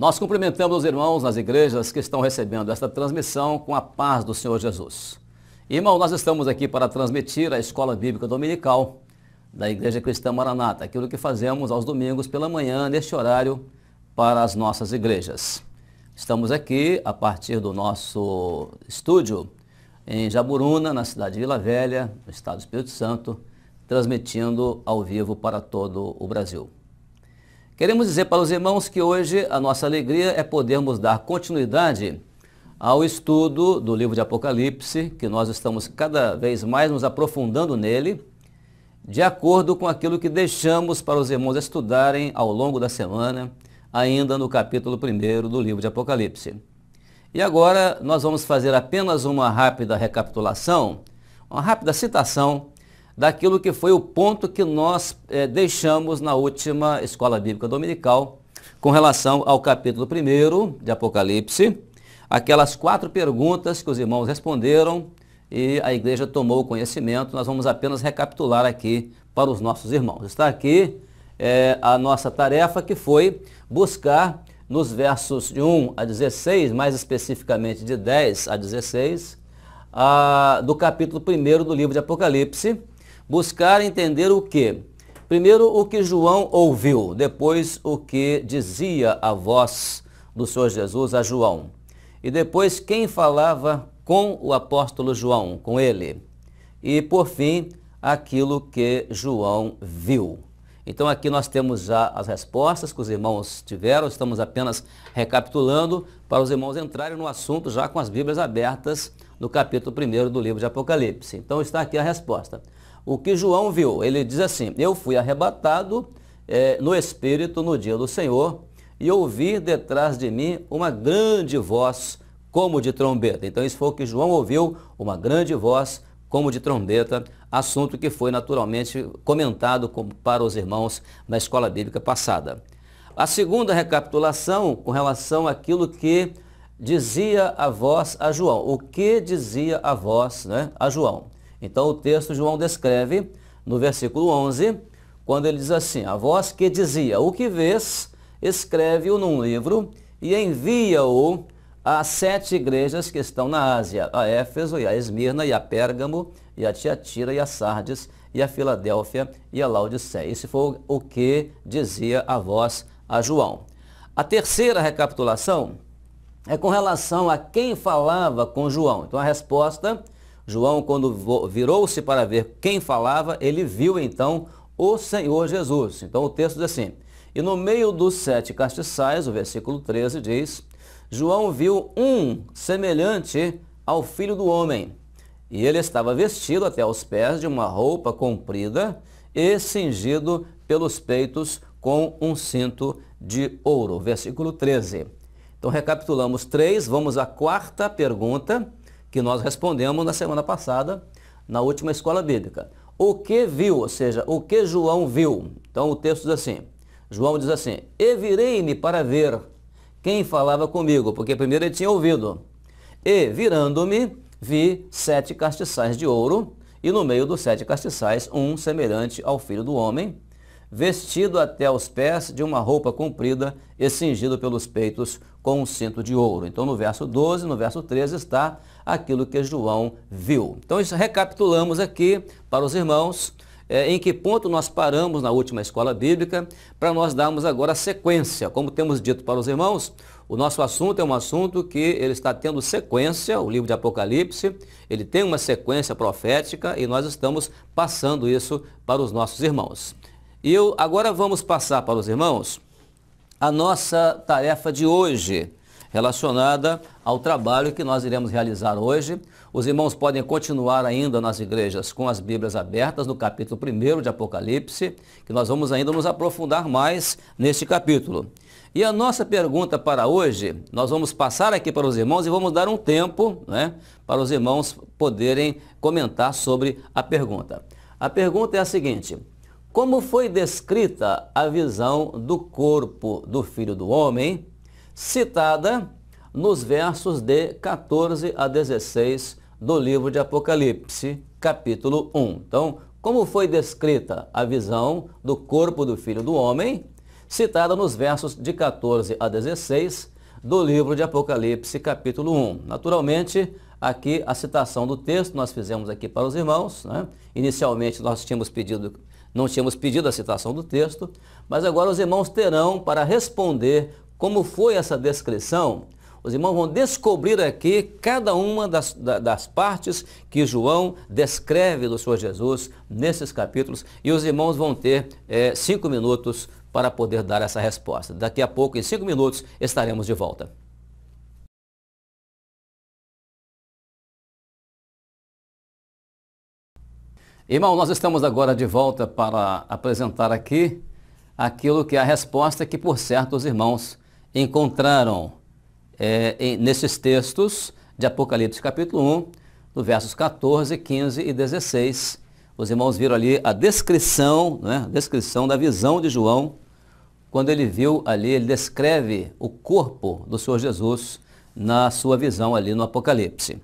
Nós cumprimentamos os irmãos nas igrejas que estão recebendo esta transmissão com a paz do Senhor Jesus. Irmão, nós estamos aqui para transmitir a Escola Bíblica Dominical da Igreja Cristã Maranata, aquilo que fazemos aos domingos pela manhã, neste horário, para as nossas igrejas. Estamos aqui a partir do nosso estúdio em Jaburuna, na cidade de Vila Velha, no estado do Espírito Santo, transmitindo ao vivo para todo o Brasil. Queremos dizer para os irmãos que hoje a nossa alegria é podermos dar continuidade ao estudo do livro de Apocalipse, que nós estamos cada vez mais nos aprofundando nele, de acordo com aquilo que deixamos para os irmãos estudarem ao longo da semana, ainda no capítulo 1 do livro de Apocalipse. E agora nós vamos fazer apenas uma rápida recapitulação, uma rápida citação daquilo que foi o ponto que nós é, deixamos na última Escola Bíblica Dominical, com relação ao capítulo 1 de Apocalipse, aquelas quatro perguntas que os irmãos responderam e a igreja tomou conhecimento, nós vamos apenas recapitular aqui para os nossos irmãos. Está aqui é, a nossa tarefa que foi buscar nos versos de 1 a 16, mais especificamente de 10 a 16, a, do capítulo 1 do livro de Apocalipse, Buscar entender o que? Primeiro o que João ouviu, depois o que dizia a voz do Senhor Jesus a João. E depois quem falava com o apóstolo João, com ele. E por fim, aquilo que João viu. Então aqui nós temos já as respostas que os irmãos tiveram, estamos apenas recapitulando para os irmãos entrarem no assunto já com as Bíblias abertas no capítulo 1 do livro de Apocalipse. Então está aqui a resposta o que João viu. Ele diz assim: Eu fui arrebatado é, no espírito no dia do Senhor e ouvi detrás de mim uma grande voz como de trombeta. Então, isso foi o que João ouviu, uma grande voz como de trombeta, assunto que foi naturalmente comentado com, para os irmãos na escola bíblica passada. A segunda recapitulação com relação àquilo que dizia a voz a João. O que dizia a voz né, a João? Então o texto João descreve no versículo 11, quando ele diz assim: A voz que dizia: O que vês, escreve-o num livro e envia-o às sete igrejas que estão na Ásia, a Éfeso e a Esmirna e a Pérgamo e a Tiatira e a Sardes e a Filadélfia e a Laodiceia. Esse foi o que dizia a voz a João. A terceira recapitulação é com relação a quem falava com João. Então a resposta João, quando virou-se para ver quem falava, ele viu então o Senhor Jesus. Então o texto diz assim, e no meio dos sete castiçais, o versículo 13 diz, João viu um semelhante ao filho do homem, e ele estava vestido até aos pés de uma roupa comprida e cingido pelos peitos com um cinto de ouro. Versículo 13. Então recapitulamos três, vamos à quarta pergunta que nós respondemos na semana passada, na última escola bíblica. O que viu, ou seja, o que João viu. Então o texto diz assim, João diz assim, e virei-me para ver quem falava comigo, porque primeiro ele tinha ouvido. E virando-me, vi sete castiçais de ouro, e no meio dos sete castiçais, um semelhante ao filho do homem, vestido até os pés de uma roupa comprida e cingido pelos peitos com um cinto de ouro. Então, no verso 12, no verso 13 está aquilo que João viu. Então, isso, recapitulamos aqui para os irmãos é, em que ponto nós paramos na última escola bíblica para nós darmos agora sequência. Como temos dito para os irmãos, o nosso assunto é um assunto que ele está tendo sequência, o livro de Apocalipse, ele tem uma sequência profética e nós estamos passando isso para os nossos irmãos. Eu agora vamos passar para os irmãos a nossa tarefa de hoje, relacionada ao trabalho que nós iremos realizar hoje. Os irmãos podem continuar ainda nas igrejas com as Bíblias abertas no capítulo 1 de Apocalipse, que nós vamos ainda nos aprofundar mais neste capítulo. E a nossa pergunta para hoje, nós vamos passar aqui para os irmãos e vamos dar um tempo né, para os irmãos poderem comentar sobre a pergunta. A pergunta é a seguinte: como foi descrita a visão do corpo do Filho do Homem, citada nos versos de 14 a 16 do livro de Apocalipse, capítulo 1. Então, como foi descrita a visão do corpo do Filho do Homem, citada nos versos de 14 a 16 do livro de Apocalipse, capítulo 1. Naturalmente, aqui a citação do texto nós fizemos aqui para os irmãos. Né? Inicialmente, nós tínhamos pedido não tínhamos pedido a citação do texto, mas agora os irmãos terão para responder como foi essa descrição. Os irmãos vão descobrir aqui cada uma das, das partes que João descreve do Senhor Jesus nesses capítulos e os irmãos vão ter é, cinco minutos para poder dar essa resposta. Daqui a pouco, em cinco minutos, estaremos de volta. Irmão, nós estamos agora de volta para apresentar aqui aquilo que é a resposta que, por certo, os irmãos encontraram é, em, nesses textos de Apocalipse capítulo 1, no versos 14, 15 e 16. Os irmãos viram ali a descrição, né, a descrição da visão de João, quando ele viu ali, ele descreve o corpo do Senhor Jesus na sua visão ali no Apocalipse.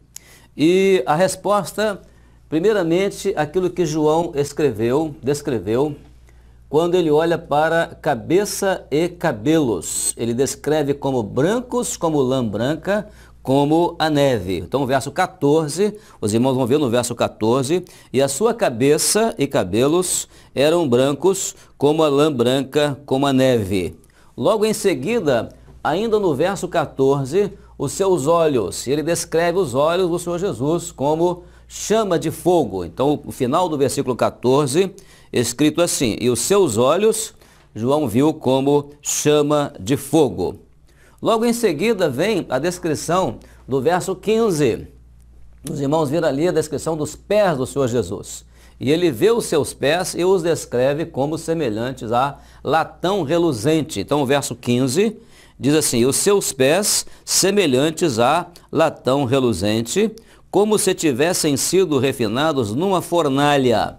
E a resposta Primeiramente, aquilo que João escreveu, descreveu, quando ele olha para cabeça e cabelos. Ele descreve como brancos, como lã branca, como a neve. Então, o verso 14, os irmãos vão ver no verso 14, e a sua cabeça e cabelos eram brancos, como a lã branca, como a neve. Logo em seguida, ainda no verso 14, os seus olhos, ele descreve os olhos do Senhor Jesus como chama de fogo. Então, o final do versículo 14, escrito assim: E os seus olhos João viu como chama de fogo. Logo em seguida vem a descrição do verso 15. Os irmãos viram ali a descrição dos pés do Senhor Jesus. E ele vê os seus pés e os descreve como semelhantes a latão reluzente. Então o verso 15 diz assim: Os seus pés semelhantes a latão reluzente, como se tivessem sido refinados numa fornalha.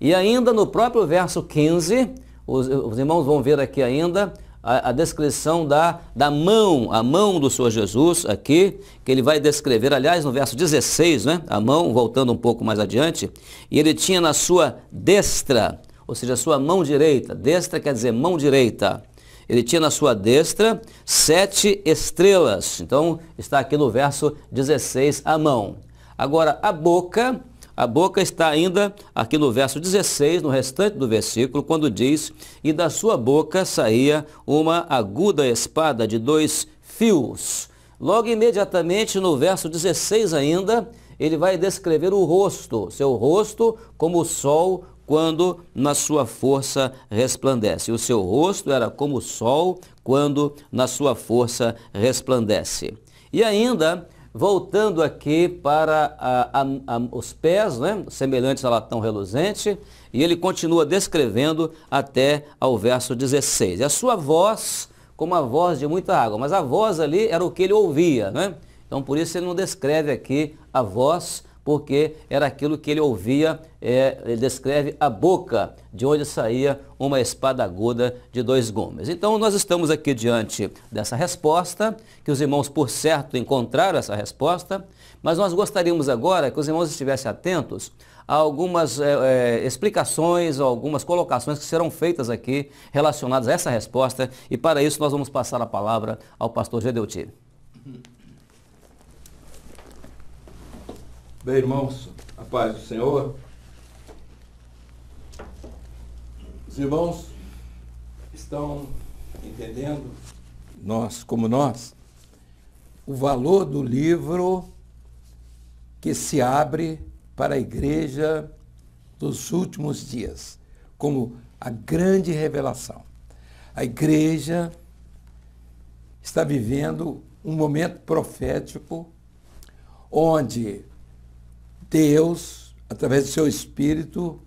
E ainda no próprio verso 15, os, os irmãos vão ver aqui ainda a, a, descrição da, da mão, a mão do Senhor Jesus aqui, que ele vai descrever, aliás, no verso 16, né? A mão, voltando um pouco mais adiante, e ele tinha na sua destra, ou seja, sua mão direita, destra quer dizer mão direita, ele tinha na sua destra sete estrelas. Então, está aqui no verso 16, a mão. Agora, a boca, a boca está ainda aqui no verso 16, no restante do versículo, quando diz, e da sua boca saía uma aguda espada de dois fios. Logo imediatamente no verso 16 ainda, ele vai descrever o rosto, seu rosto como o sol quando na sua força resplandece. O seu rosto era como o sol quando na sua força resplandece. E ainda, voltando aqui para a, a, a, os pés, né, semelhantes a latão reluzente, e ele continua descrevendo até ao verso 16. E a sua voz, como a voz de muita água, mas a voz ali era o que ele ouvia, né? Então por isso ele não descreve aqui a voz, porque era aquilo que ele ouvia, é, ele descreve a boca de onde saía uma espada aguda de dois gumes. Então nós estamos aqui diante dessa resposta, que os irmãos por certo encontraram essa resposta, mas nós gostaríamos agora que os irmãos estivessem atentos a algumas é, é, explicações, algumas colocações que serão feitas aqui relacionadas a essa resposta, e para isso nós vamos passar a palavra ao pastor Gedeuti. Bem, irmãos, a paz do Senhor. Os irmãos estão entendendo, nós como nós, o valor do livro que se abre para a igreja dos últimos dias, como a grande revelação. A igreja está vivendo um momento profético onde Deus, através do seu Espírito,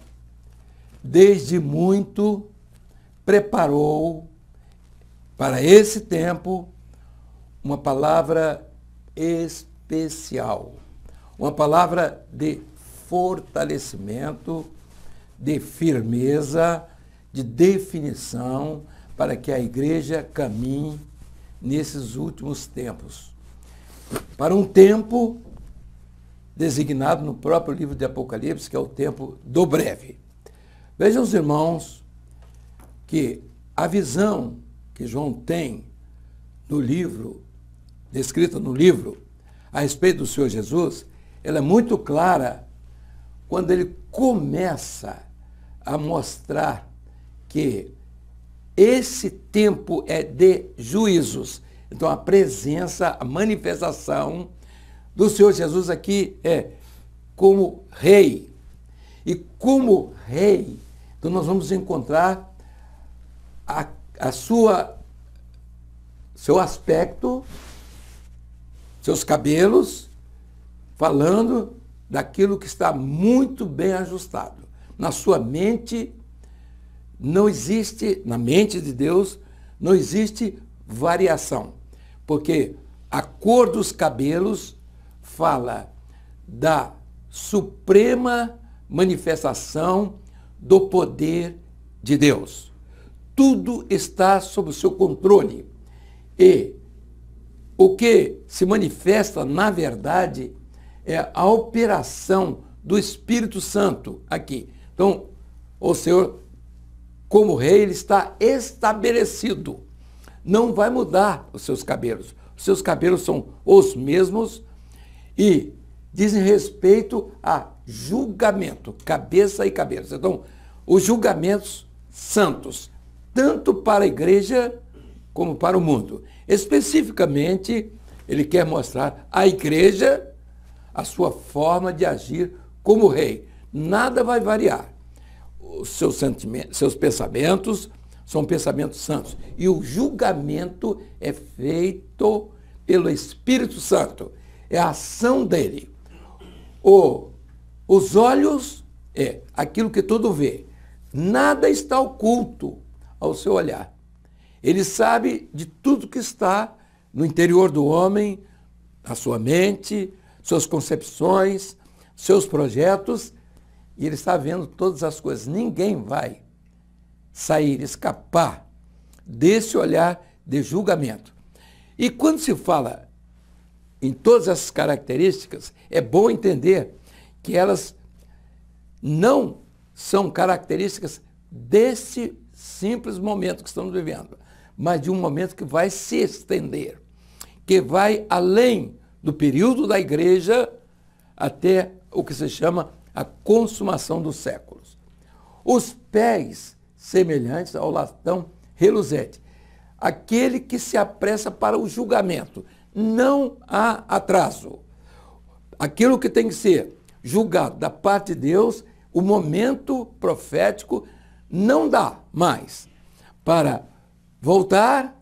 desde muito preparou para esse tempo uma palavra especial, uma palavra de fortalecimento, de firmeza, de definição para que a igreja caminhe nesses últimos tempos. Para um tempo designado no próprio livro de Apocalipse, que é o tempo do breve. Vejam os irmãos que a visão que João tem no livro, descrita no livro, a respeito do Senhor Jesus, ela é muito clara quando ele começa a mostrar que esse tempo é de juízos. Então, a presença, a manifestação do Senhor Jesus aqui é como rei. E como rei, então nós vamos encontrar a, a sua seu aspecto, seus cabelos, falando daquilo que está muito bem ajustado. Na sua mente não existe, na mente de Deus, não existe variação, porque a cor dos cabelos fala da suprema manifestação do poder de Deus. Tudo está sob o seu controle. E o que se manifesta, na verdade, é a operação do Espírito Santo aqui. Então, o Senhor, como rei, ele está estabelecido. Não vai mudar os seus cabelos. Os seus cabelos são os mesmos e dizem respeito a julgamento, cabeça e cabeça. Então, os julgamentos santos, tanto para a igreja como para o mundo. Especificamente, ele quer mostrar à igreja a sua forma de agir como rei. Nada vai variar. Os seus, seus pensamentos são pensamentos santos. E o julgamento é feito pelo Espírito Santo é a ação dele. O, os olhos é aquilo que tudo vê. Nada está oculto ao seu olhar. Ele sabe de tudo que está no interior do homem, a sua mente, suas concepções, seus projetos, e ele está vendo todas as coisas. Ninguém vai sair, escapar desse olhar de julgamento. E quando se fala em todas essas características, é bom entender que elas não são características desse simples momento que estamos vivendo, mas de um momento que vai se estender, que vai além do período da igreja até o que se chama a consumação dos séculos. Os pés semelhantes ao latão reluzente, aquele que se apressa para o julgamento não há atraso. Aquilo que tem que ser julgado da parte de Deus, o momento profético não dá mais para voltar,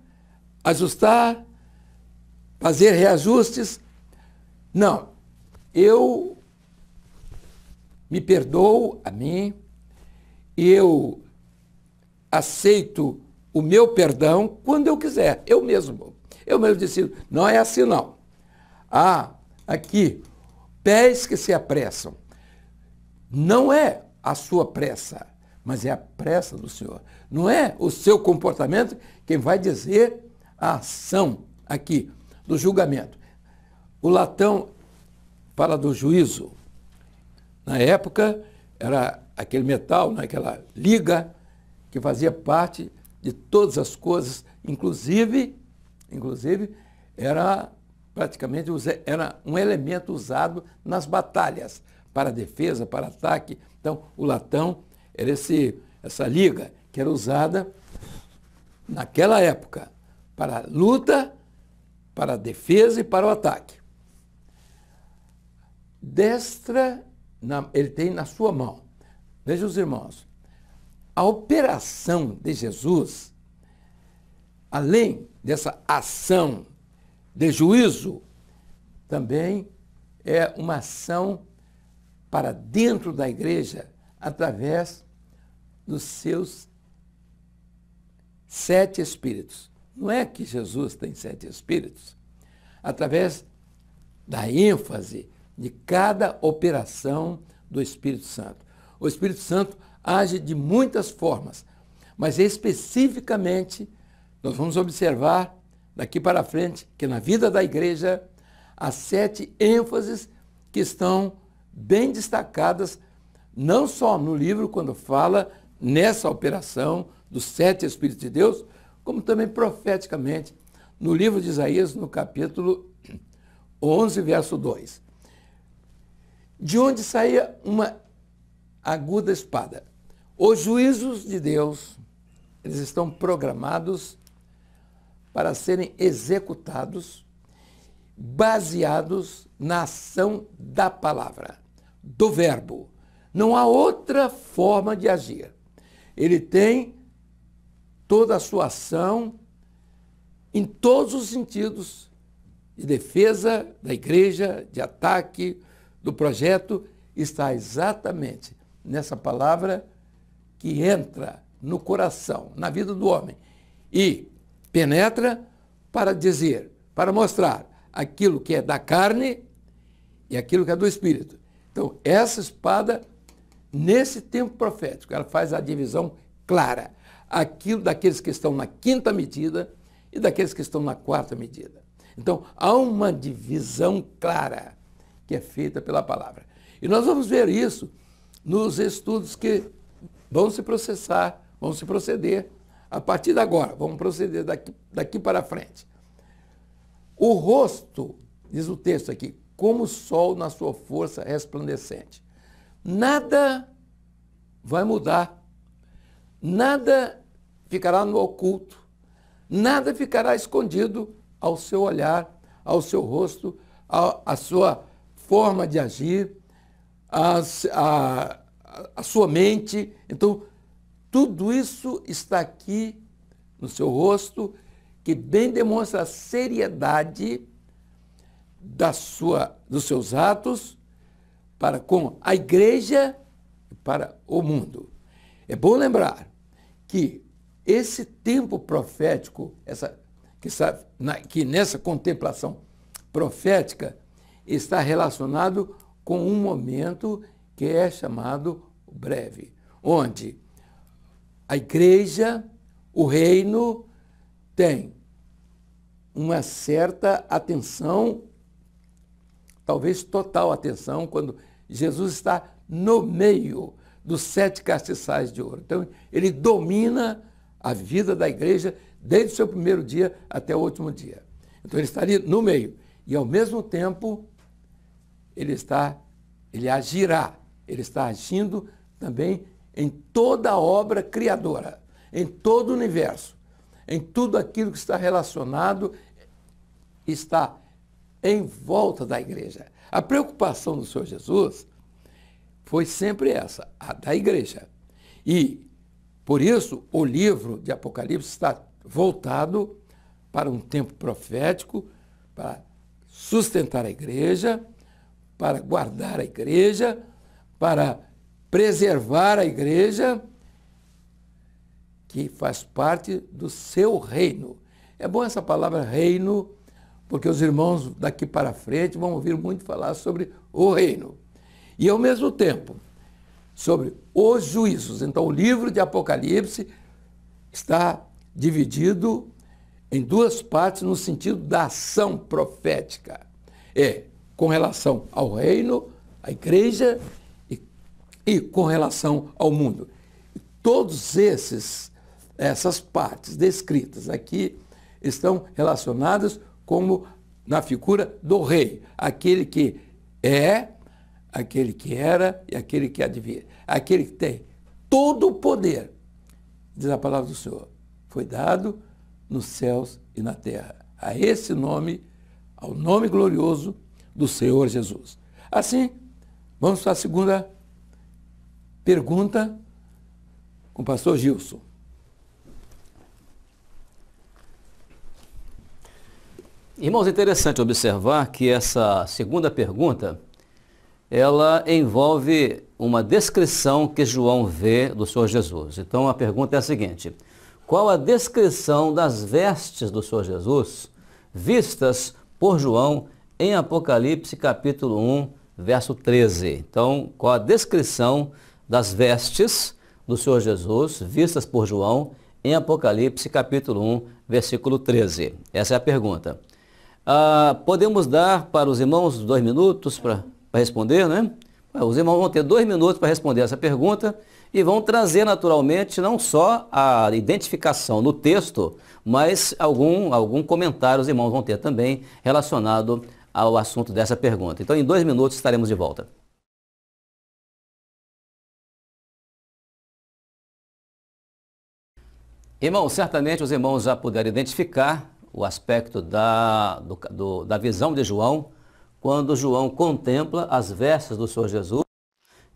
ajustar, fazer reajustes. Não. Eu me perdoo a mim, eu aceito o meu perdão quando eu quiser, eu mesmo. Eu mesmo disse, não é assim não. Há ah, aqui pés que se apressam. Não é a sua pressa, mas é a pressa do Senhor. Não é o seu comportamento quem vai dizer a ação aqui do julgamento. O latão fala do juízo. Na época, era aquele metal, né, aquela liga que fazia parte de todas as coisas, inclusive inclusive, era praticamente era um elemento usado nas batalhas, para defesa, para ataque. Então, o latão era esse, essa liga que era usada naquela época para luta, para defesa e para o ataque. Destra, na, ele tem na sua mão. Veja os irmãos, a operação de Jesus, além dessa ação de juízo, também é uma ação para dentro da igreja através dos seus sete espíritos. Não é que Jesus tem sete espíritos? Através da ênfase de cada operação do Espírito Santo. O Espírito Santo age de muitas formas, mas especificamente nós vamos observar daqui para frente que na vida da igreja há sete ênfases que estão bem destacadas, não só no livro, quando fala nessa operação dos sete Espíritos de Deus, como também profeticamente no livro de Isaías, no capítulo 11, verso 2. De onde saía uma aguda espada? Os juízos de Deus, eles estão programados para serem executados baseados na ação da palavra, do verbo. Não há outra forma de agir. Ele tem toda a sua ação em todos os sentidos de defesa da igreja, de ataque do projeto, está exatamente nessa palavra que entra no coração, na vida do homem. E penetra para dizer, para mostrar aquilo que é da carne e aquilo que é do espírito. Então, essa espada, nesse tempo profético, ela faz a divisão clara aquilo daqueles que estão na quinta medida e daqueles que estão na quarta medida. Então, há uma divisão clara que é feita pela palavra. E nós vamos ver isso nos estudos que vão se processar, vão se proceder a partir de agora, vamos proceder daqui, daqui para frente. O rosto, diz o texto aqui, como o sol na sua força resplandecente. Nada vai mudar, nada ficará no oculto, nada ficará escondido ao seu olhar, ao seu rosto, à sua forma de agir, à sua mente. Então, tudo isso está aqui no seu rosto, que bem demonstra a seriedade da sua, dos seus atos para com a igreja e para o mundo. É bom lembrar que esse tempo profético, essa, que, sabe, na, que nessa contemplação profética, está relacionado com um momento que é chamado breve, onde a igreja, o reino, tem uma certa atenção, talvez total atenção, quando Jesus está no meio dos sete castiçais de ouro. Então, ele domina a vida da igreja desde o seu primeiro dia até o último dia. Então, ele está ali no meio. E, ao mesmo tempo, ele está, ele agirá, ele está agindo também em toda obra criadora, em todo o universo, em tudo aquilo que está relacionado, está em volta da igreja. A preocupação do Senhor Jesus foi sempre essa, a da igreja. E, por isso, o livro de Apocalipse está voltado para um tempo profético, para sustentar a igreja, para guardar a igreja, para preservar a igreja que faz parte do seu reino. É bom essa palavra reino, porque os irmãos daqui para frente vão ouvir muito falar sobre o reino. E ao mesmo tempo, sobre os juízos. Então, o livro de Apocalipse está dividido em duas partes no sentido da ação profética. É com relação ao reino, à igreja e com relação ao mundo. Todos esses essas partes descritas aqui estão relacionadas como na figura do rei, aquele que é, aquele que era e aquele que advia, aquele que tem todo o poder, diz a palavra do Senhor, foi dado nos céus e na terra. A esse nome, ao nome glorioso do Senhor Jesus. Assim, vamos para a segunda Pergunta com o pastor Gilson. Irmãos, é interessante observar que essa segunda pergunta, ela envolve uma descrição que João vê do Senhor Jesus. Então a pergunta é a seguinte: qual a descrição das vestes do Senhor Jesus vistas por João em Apocalipse capítulo 1, verso 13? Então, qual a descrição das vestes do Senhor Jesus, vistas por João, em Apocalipse capítulo 1, versículo 13. Essa é a pergunta. Ah, podemos dar para os irmãos dois minutos para responder, né? Ah, os irmãos vão ter dois minutos para responder essa pergunta e vão trazer naturalmente não só a identificação no texto, mas algum, algum comentário os irmãos vão ter também relacionado ao assunto dessa pergunta. Então, em dois minutos estaremos de volta. Irmão, certamente os irmãos já puderam identificar o aspecto da, do, do, da visão de João, quando João contempla as versas do Senhor Jesus,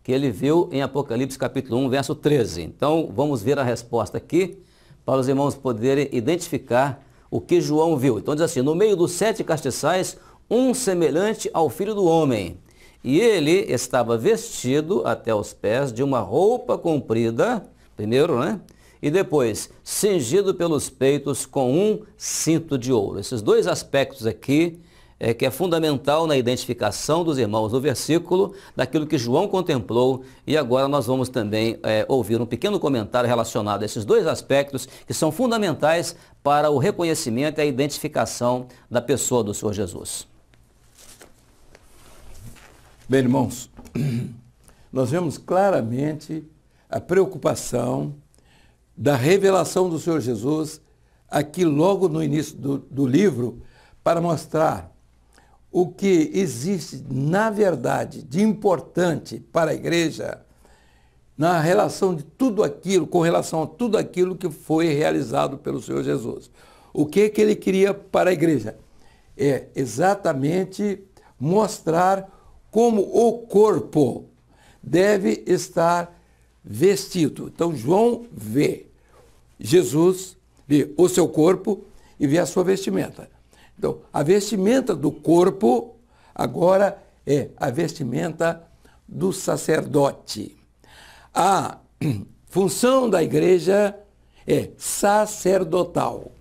que ele viu em Apocalipse capítulo 1, verso 13. Então, vamos ver a resposta aqui, para os irmãos poderem identificar o que João viu. Então diz assim, no meio dos sete castiçais, um semelhante ao Filho do Homem. E ele estava vestido até os pés de uma roupa comprida, primeiro, né? e depois cingido pelos peitos com um cinto de ouro. Esses dois aspectos aqui é, que é fundamental na identificação dos irmãos no versículo, daquilo que João contemplou, e agora nós vamos também é, ouvir um pequeno comentário relacionado a esses dois aspectos que são fundamentais para o reconhecimento e a identificação da pessoa do Senhor Jesus. Bem, irmãos, nós vemos claramente a preocupação da revelação do Senhor Jesus, aqui logo no início do, do livro, para mostrar o que existe, na verdade, de importante para a igreja na relação de tudo aquilo, com relação a tudo aquilo que foi realizado pelo Senhor Jesus. O que, que ele queria para a igreja? É exatamente mostrar como o corpo deve estar vestido. Então, João vê Jesus vê o seu corpo e vê a sua vestimenta. Então, a vestimenta do corpo agora é a vestimenta do sacerdote. A função da igreja é sacerdotal.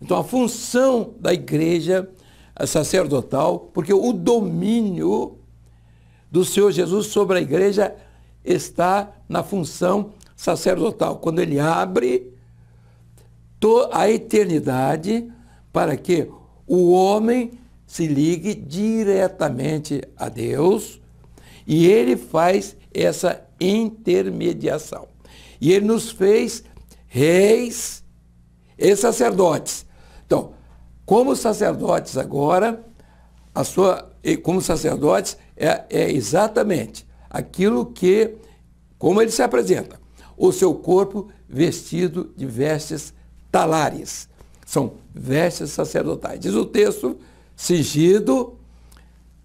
Então, a função da igreja é sacerdotal, porque o domínio do Senhor Jesus sobre a igreja está na função sacerdotal. Quando ele abre a eternidade para que o homem se ligue diretamente a Deus e ele faz essa intermediação. E ele nos fez reis e sacerdotes. Então, como sacerdotes agora, a sua, como sacerdotes, é, é exatamente aquilo que, como ele se apresenta, o seu corpo vestido de vestes talares. São vestes sacerdotais. Diz o texto, cingido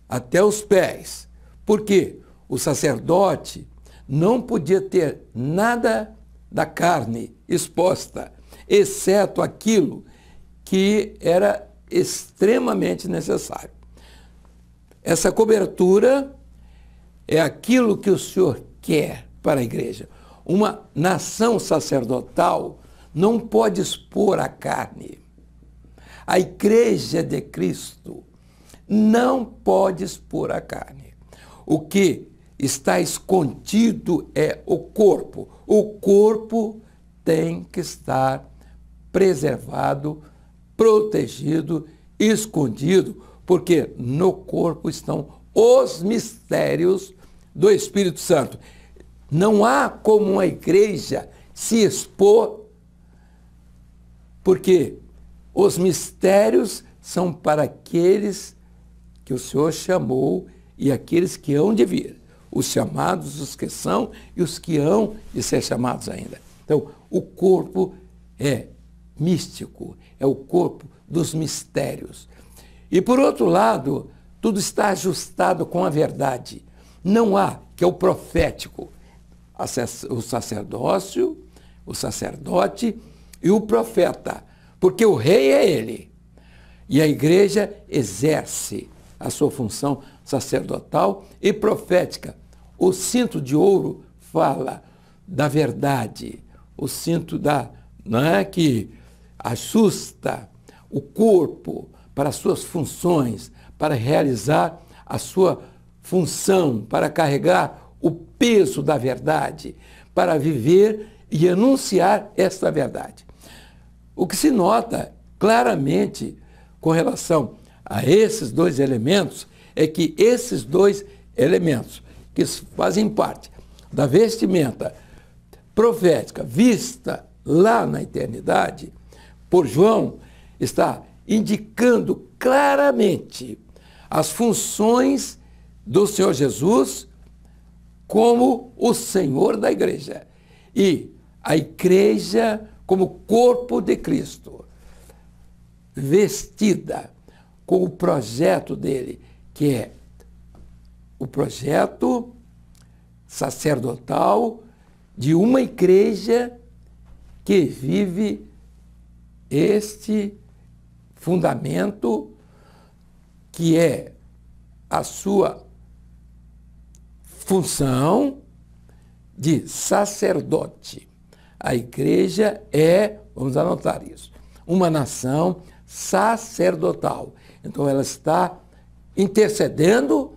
até os pés. Porque o sacerdote não podia ter nada da carne exposta, exceto aquilo que era extremamente necessário. Essa cobertura é aquilo que o Senhor quer para a igreja. Uma nação sacerdotal não pode expor a carne. A igreja de Cristo não pode expor a carne. O que está escondido é o corpo. O corpo tem que estar preservado, protegido, escondido, porque no corpo estão os mistérios do Espírito Santo. Não há como uma igreja se expor porque os mistérios são para aqueles que o Senhor chamou e aqueles que hão de vir. Os chamados, os que são e os que hão de ser chamados ainda. Então, o corpo é místico, é o corpo dos mistérios. E por outro lado, tudo está ajustado com a verdade. Não há, que é o profético, o sacerdócio, o sacerdote e o profeta, porque o rei é ele. E a igreja exerce a sua função sacerdotal e profética. O cinto de ouro fala da verdade, o cinto da é que assusta o corpo para suas funções, para realizar a sua função, para carregar o peso da verdade, para viver e anunciar esta verdade. O que se nota claramente com relação a esses dois elementos é que esses dois elementos, que fazem parte da vestimenta profética vista lá na eternidade, por João, está indicando claramente as funções do Senhor Jesus como o Senhor da igreja. E a igreja como corpo de Cristo, vestida com o projeto dele, que é o projeto sacerdotal de uma igreja que vive este fundamento que é a sua função de sacerdote. A igreja é, vamos anotar isso, uma nação sacerdotal. Então ela está intercedendo,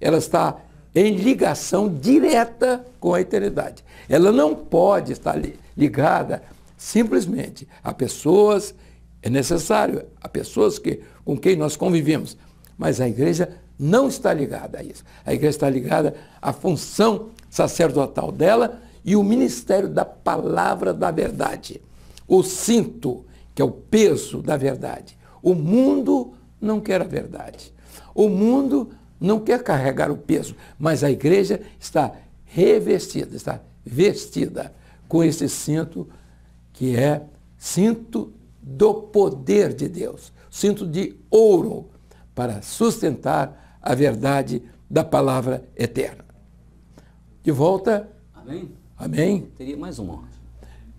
ela está em ligação direta com a eternidade. Ela não pode estar ligada simplesmente a pessoas, é necessário, a pessoas que, com quem nós convivemos, mas a igreja não está ligada a isso. A igreja está ligada à função sacerdotal dela e o ministério da palavra da verdade. O cinto, que é o peso da verdade. O mundo não quer a verdade. O mundo não quer carregar o peso, mas a igreja está revestida, está vestida com esse cinto que é cinto do poder de Deus, cinto de ouro para sustentar a verdade da palavra eterna. De volta. Amém. Amém? Eu teria mais uma,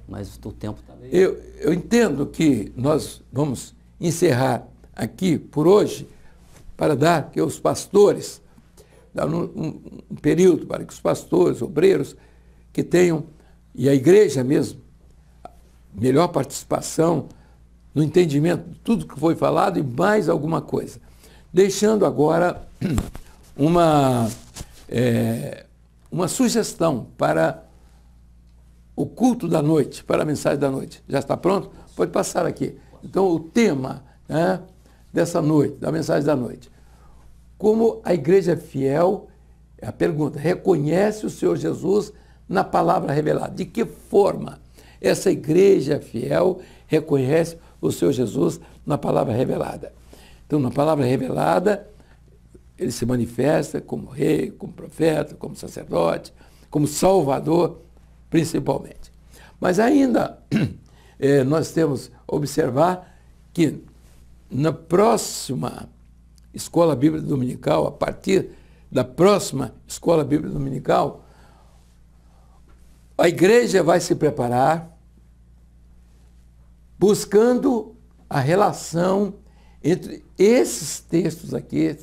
mas o tempo está meio... Eu, eu entendo que nós vamos encerrar aqui por hoje para dar que os pastores, dar um, um, um período para que os pastores, obreiros, que tenham, e a igreja mesmo, melhor participação no entendimento de tudo que foi falado e mais alguma coisa. Deixando agora uma, é, uma sugestão para o culto da noite, para a mensagem da noite. Já está pronto? Pode passar aqui. Então, o tema né, dessa noite, da mensagem da noite. Como a igreja é fiel, é a pergunta, reconhece o Senhor Jesus na palavra revelada? De que forma essa igreja fiel reconhece o Senhor Jesus na palavra revelada? Então, na palavra revelada, ele se manifesta como rei, como profeta, como sacerdote, como salvador principalmente. Mas ainda eh, nós temos observar que na próxima escola bíblica dominical, a partir da próxima escola bíblica dominical, a igreja vai se preparar buscando a relação entre esses textos aqui,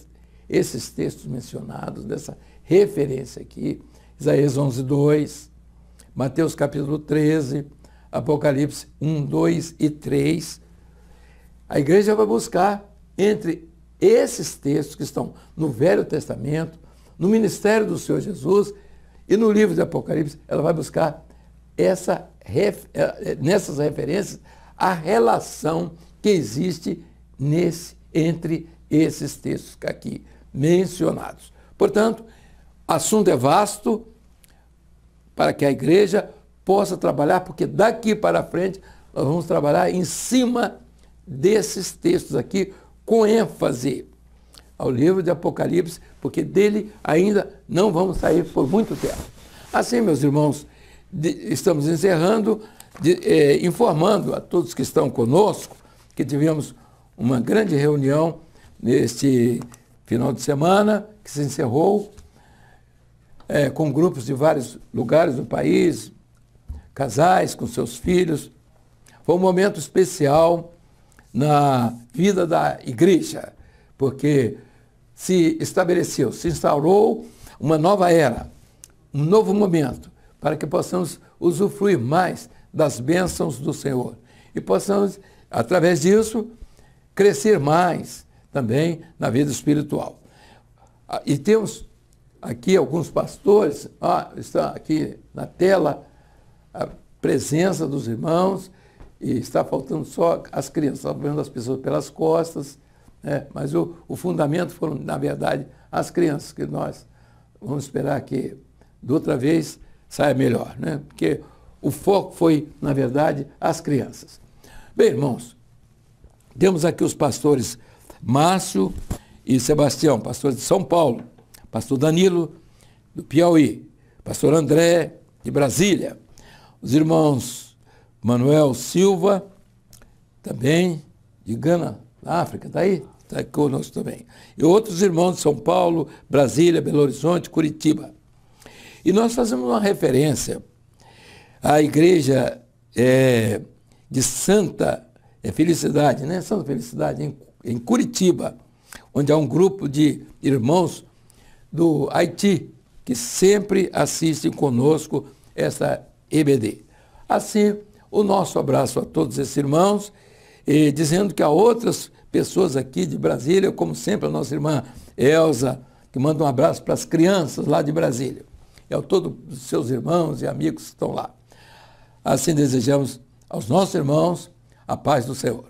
esses textos mencionados, dessa referência aqui, Isaías 11, 2, Mateus capítulo 13, Apocalipse 1, 2 e 3. A igreja vai buscar entre esses textos que estão no Velho Testamento, no ministério do Senhor Jesus e no livro de Apocalipse, ela vai buscar essa, eh, eh, nessas referências a relação que existe nesse, entre esses textos aqui mencionados. Portanto, assunto é vasto, para que a igreja possa trabalhar, porque daqui para frente nós vamos trabalhar em cima desses textos aqui, com ênfase ao livro de Apocalipse, porque dele ainda não vamos sair por muito tempo. Assim, meus irmãos, estamos encerrando, de, eh, informando a todos que estão conosco que tivemos uma grande reunião neste final de semana, que se encerrou é, com grupos de vários lugares do país, casais com seus filhos. Foi um momento especial na vida da igreja, porque se estabeleceu, se instaurou uma nova era, um novo momento, para que possamos usufruir mais das bênçãos do Senhor e possamos, através disso, crescer mais também na vida espiritual. Ah, e temos aqui alguns pastores, está aqui na tela a presença dos irmãos, e está faltando só as crianças, está vendo as pessoas pelas costas, né? mas o, o fundamento foram, na verdade, as crianças, que nós vamos esperar que, de outra vez, saia melhor, né? porque o foco foi, na verdade, as crianças. Bem, irmãos, temos aqui os pastores Márcio e Sebastião, pastores de São Paulo pastor Danilo, do Piauí, pastor André, de Brasília, os irmãos Manuel Silva, também de Gana, na África, está aí? Está conosco também. E outros irmãos de São Paulo, Brasília, Belo Horizonte, Curitiba. E nós fazemos uma referência à igreja é, de Santa é, Felicidade, né? Santa Felicidade, em, em Curitiba, onde há um grupo de irmãos do Haiti, que sempre assistem conosco esta EBD. Assim, o nosso abraço a todos esses irmãos, e dizendo que há outras pessoas aqui de Brasília, como sempre a nossa irmã Elza, que manda um abraço para as crianças lá de Brasília, e a todos os seus irmãos e amigos que estão lá. Assim desejamos aos nossos irmãos a paz do Senhor.